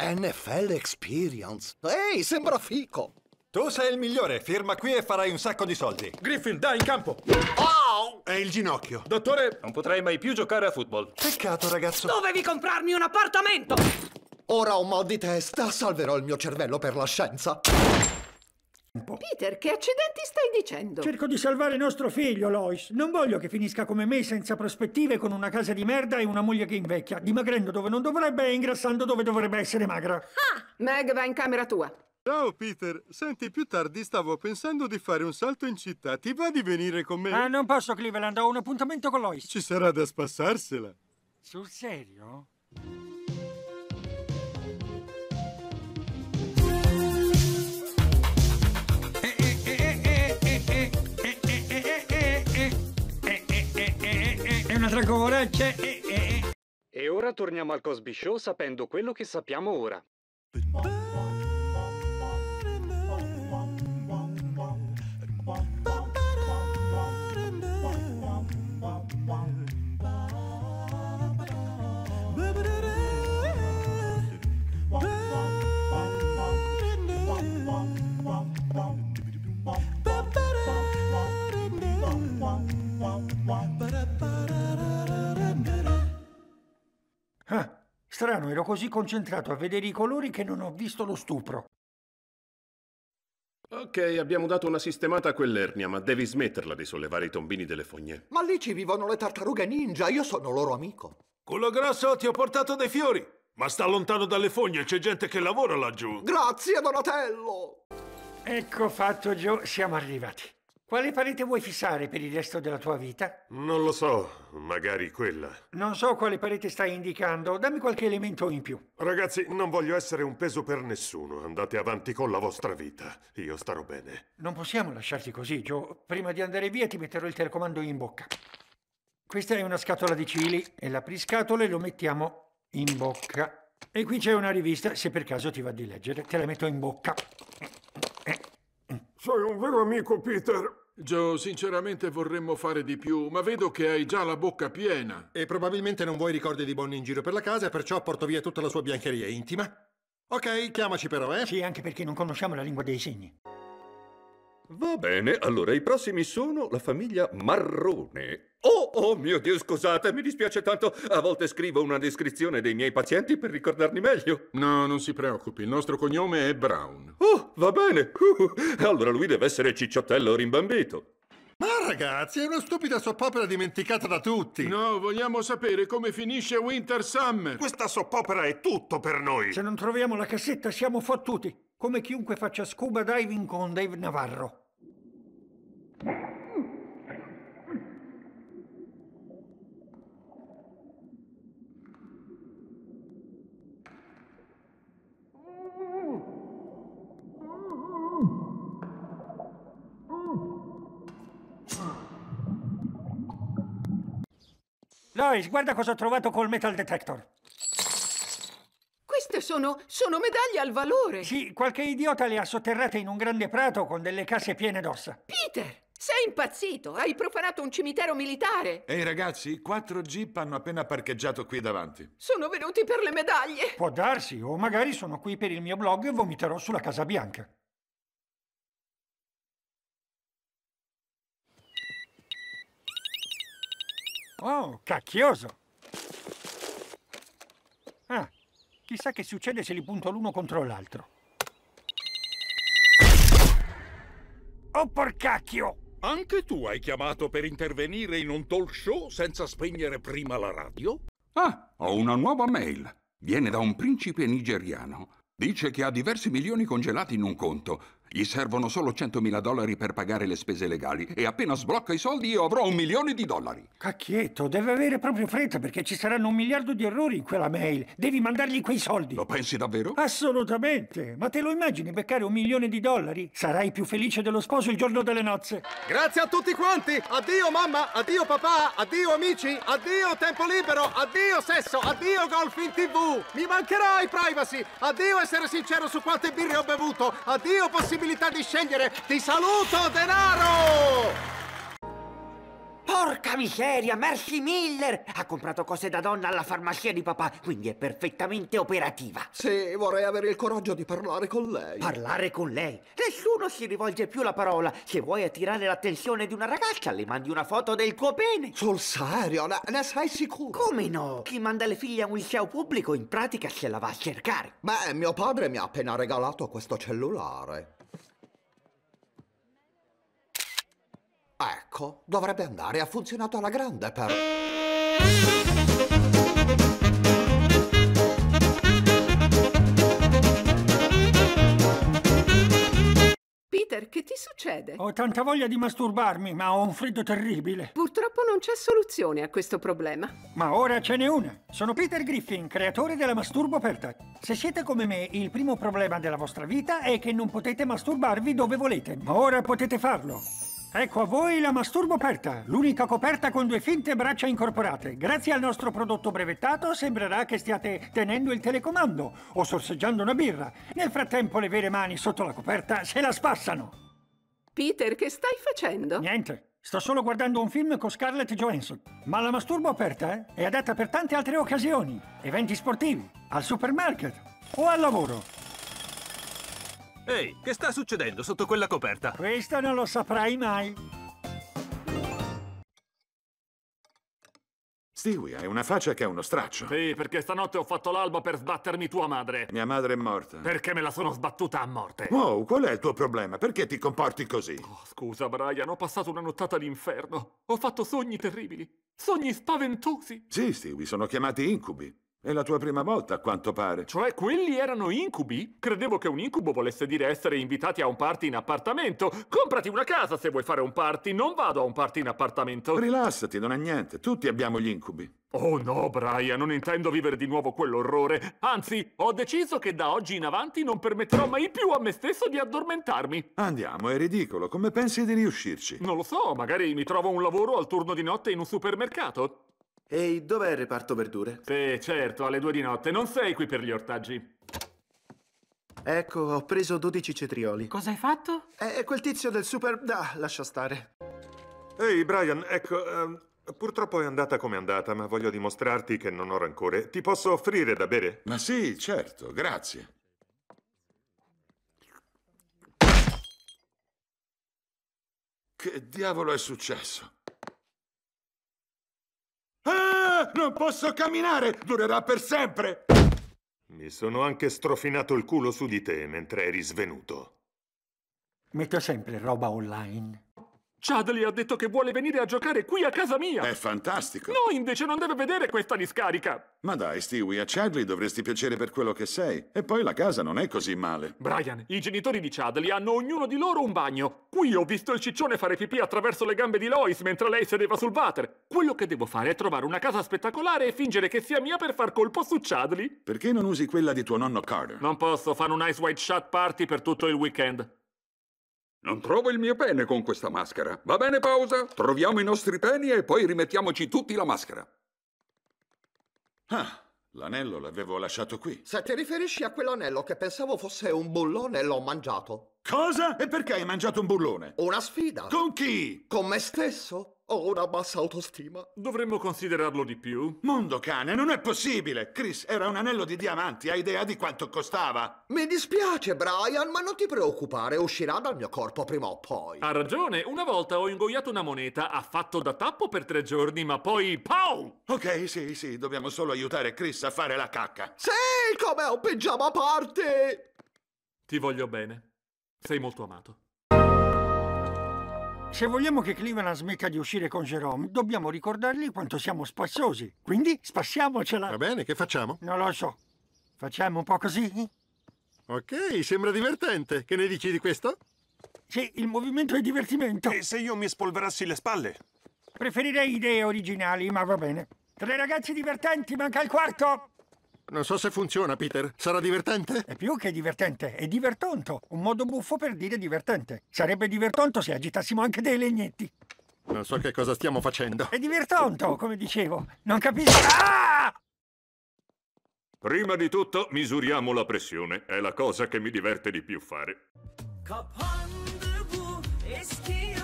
NFL Experience. Ehi, sembra fico! Tu sei il migliore, firma qui e farai un sacco di soldi. Griffin, dai in campo! Oh! È il ginocchio. Dottore, non potrai mai più giocare a football. Peccato, ragazzo. Dovevi comprarmi un appartamento! Ora ho mal di testa, salverò il mio cervello per la scienza tempo. Peter, che accidenti stai dicendo? Cerco di salvare nostro figlio, Lois. Non voglio che finisca come me, senza prospettive, con una casa di merda e una moglie che invecchia, dimagrendo dove non dovrebbe e ingrassando dove dovrebbe essere magra. Ah! Meg, va in camera tua. Ciao Peter, senti più tardi stavo pensando di fare un salto in città, ti va di venire con me? Ah, non posso Cleveland, ho un appuntamento con Lois. Ci sarà da spassarsela. Sul serio? un'altra cosa, c'è... Cioè, e, eh, eh, eh. e ora torniamo al Cosby Show sapendo quello che sappiamo ora. Strano, ero così concentrato a vedere i colori che non ho visto lo stupro. Ok, abbiamo dato una sistemata a quell'ernia, ma devi smetterla di sollevare i tombini delle fogne. Ma lì ci vivono le tartarughe ninja, io sono loro amico. Quello grosso, ti ho portato dei fiori. Ma sta lontano dalle fogne, c'è gente che lavora laggiù. Grazie, Donatello! Ecco fatto, Joe, siamo arrivati. Quale parete vuoi fissare per il resto della tua vita? Non lo so, magari quella. Non so quale parete stai indicando, dammi qualche elemento in più. Ragazzi, non voglio essere un peso per nessuno, andate avanti con la vostra vita, io starò bene. Non possiamo lasciarti così, Joe. Prima di andare via ti metterò il telecomando in bocca. Questa è una scatola di cili e l'apriscatole lo mettiamo in bocca. E qui c'è una rivista, se per caso ti va di leggere, te la metto in bocca. Sei un vero amico, Peter. Joe, sinceramente vorremmo fare di più, ma vedo che hai già la bocca piena. E probabilmente non vuoi ricordi di Bonnie in giro per la casa, perciò porto via tutta la sua biancheria intima. Ok, chiamaci però, eh? Sì, anche perché non conosciamo la lingua dei segni. Va bene, allora i prossimi sono la famiglia Marrone. Oh, oh mio Dio, scusate, mi dispiace tanto. A volte scrivo una descrizione dei miei pazienti per ricordarmi meglio. No, non si preoccupi, il nostro cognome è Brown. Oh, va bene. Uh, uh. allora lui deve essere cicciottello rimbambito. Ma ragazzi, è una stupida soppopera dimenticata da tutti. No, vogliamo sapere come finisce Winter Summer. Questa soppopera è tutto per noi. Se non troviamo la cassetta siamo fottuti come chiunque faccia scuba diving con Dave Navarro. Lois, guarda cosa ho trovato col metal detector sono, sono medaglie al valore! Sì, qualche idiota le ha sotterrate in un grande prato con delle case piene d'ossa. Peter! Sei impazzito! Hai profanato un cimitero militare! Ehi ragazzi, quattro jeep hanno appena parcheggiato qui davanti. Sono venuti per le medaglie! Può darsi, o magari sono qui per il mio blog e vomiterò sulla Casa Bianca. Oh, cacchioso! Ah, Chissà che succede se li punto l'uno contro l'altro. Oh porcacchio! Anche tu hai chiamato per intervenire in un talk show senza spegnere prima la radio? Ah, ho una nuova mail. Viene da un principe nigeriano. Dice che ha diversi milioni congelati in un conto gli servono solo 100.000 dollari per pagare le spese legali e appena sblocca i soldi io avrò un milione di dollari. Cacchietto, deve avere proprio fretta perché ci saranno un miliardo di errori in quella mail. Devi mandargli quei soldi. Lo pensi davvero? Assolutamente. Ma te lo immagini beccare un milione di dollari? Sarai più felice dello sposo il giorno delle nozze. Grazie a tutti quanti. Addio mamma, addio papà, addio amici, addio tempo libero, addio sesso, addio golf in tv. Mi mancherai privacy. Addio essere sincero su quante birre ho bevuto. Addio possibilità possibilità di scegliere. Ti saluto, denaro! Porca miseria, Mercy Miller! Ha comprato cose da donna alla farmacia di papà, quindi è perfettamente operativa. Sì, vorrei avere il coraggio di parlare con lei. Parlare con lei? Nessuno si rivolge più la parola. Se vuoi attirare l'attenzione di una ragazza, le mandi una foto del tuo pene. Sul serio? Ne, ne sei sicuro? Come no? Chi manda le figlie a un liceo pubblico in pratica se la va a cercare. Beh, mio padre mi ha appena regalato questo cellulare. Ecco, dovrebbe andare, ha funzionato alla grande per... Peter, che ti succede? Ho tanta voglia di masturbarmi, ma ho un freddo terribile. Purtroppo non c'è soluzione a questo problema. Ma ora ce n'è una. Sono Peter Griffin, creatore della Masturbo Aperta. Se siete come me, il primo problema della vostra vita è che non potete masturbarvi dove volete, ma ora potete farlo. Ecco a voi la Masturbo Aperta, l'unica coperta con due finte braccia incorporate. Grazie al nostro prodotto brevettato sembrerà che stiate tenendo il telecomando o sorseggiando una birra. Nel frattempo le vere mani sotto la coperta se la spassano. Peter, che stai facendo? Niente. Sto solo guardando un film con Scarlett Johansson. Ma la masturbo aperta eh, è adatta per tante altre occasioni. Eventi sportivi, al supermarket o al lavoro. Ehi, che sta succedendo sotto quella coperta? Questo non lo saprai mai. Stewie, hai una faccia che è uno straccio. Sì, perché stanotte ho fatto l'alba per sbattermi tua madre. Mia madre è morta. Perché me la sono sbattuta a morte? Wow, qual è il tuo problema? Perché ti comporti così? Oh, scusa, Brian, ho passato una nottata d'inferno. Ho fatto sogni terribili. Sogni spaventosi. Sì, Stewie, sono chiamati incubi. È la tua prima volta, a quanto pare. Cioè, quelli erano incubi? Credevo che un incubo volesse dire essere invitati a un party in appartamento. Comprati una casa se vuoi fare un party, non vado a un party in appartamento. Rilassati, non è niente. Tutti abbiamo gli incubi. Oh no, Brian, non intendo vivere di nuovo quell'orrore. Anzi, ho deciso che da oggi in avanti non permetterò mai più a me stesso di addormentarmi. Andiamo, è ridicolo. Come pensi di riuscirci? Non lo so, magari mi trovo un lavoro al turno di notte in un supermercato. Ehi, dov'è il reparto verdure? Sì, certo, alle due di notte. Non sei qui per gli ortaggi. Ecco, ho preso 12 cetrioli. Cosa hai fatto? È quel tizio del super... Da, lascia stare. Ehi, Brian, ecco... Um, purtroppo è andata come è andata, ma voglio dimostrarti che non ho rancore. Ti posso offrire da bere? Ma sì, certo, grazie. Che diavolo è successo? Ah, non posso camminare! Durerà per sempre! Mi sono anche strofinato il culo su di te mentre eri svenuto. Metto sempre roba online. Chadley ha detto che vuole venire a giocare qui a casa mia! È fantastico! No, invece non deve vedere questa discarica! Ma dai, Stewie, a Chadley dovresti piacere per quello che sei. E poi la casa non è così male. Brian, i genitori di Chadley hanno ognuno di loro un bagno. Qui ho visto il ciccione fare pipì attraverso le gambe di Lois mentre lei sedeva sul water. Quello che devo fare è trovare una casa spettacolare e fingere che sia mia per far colpo su Chadley. Perché non usi quella di tuo nonno Carter? Non posso fare un ice white shot party per tutto il weekend. Non trovo il mio pene con questa maschera. Va bene, pausa? Troviamo i nostri peni e poi rimettiamoci tutti la maschera. Ah, l'anello l'avevo lasciato qui. Se ti riferisci a quell'anello che pensavo fosse un bullone, l'ho mangiato. Cosa? E perché hai mangiato un bullone? Una sfida. Con chi? Con me stesso. Ho una bassa autostima. Dovremmo considerarlo di più. Mondo cane, non è possibile! Chris era un anello di diamanti, hai idea di quanto costava? Mi dispiace, Brian, ma non ti preoccupare, uscirà dal mio corpo prima o poi. Ha ragione, una volta ho ingoiato una moneta, ha fatto da tappo per tre giorni, ma poi... Pow! Ok, sì, sì, dobbiamo solo aiutare Chris a fare la cacca. Sì, come ho pigiama a parte! Ti voglio bene. Sei molto amato. Se vogliamo che Cleveland smetta di uscire con Jerome, dobbiamo ricordargli quanto siamo spassosi. Quindi spassiamocela. Va bene, che facciamo? Non lo so. Facciamo un po' così? Ok, sembra divertente. Che ne dici di questo? Sì, il movimento è divertimento. E se io mi spolverassi le spalle? Preferirei idee originali, ma va bene. Tre ragazzi divertenti, manca il quarto! Non so se funziona, Peter. Sarà divertente? È più che divertente, è divertonto. Un modo buffo per dire divertente. Sarebbe divertonto se agitassimo anche dei legnetti. Non so che cosa stiamo facendo. È divertonto, come dicevo. Non capisco... Ah! Prima di tutto misuriamo la pressione. È la cosa che mi diverte di più fare. Kapandı bu eski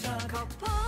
Kapı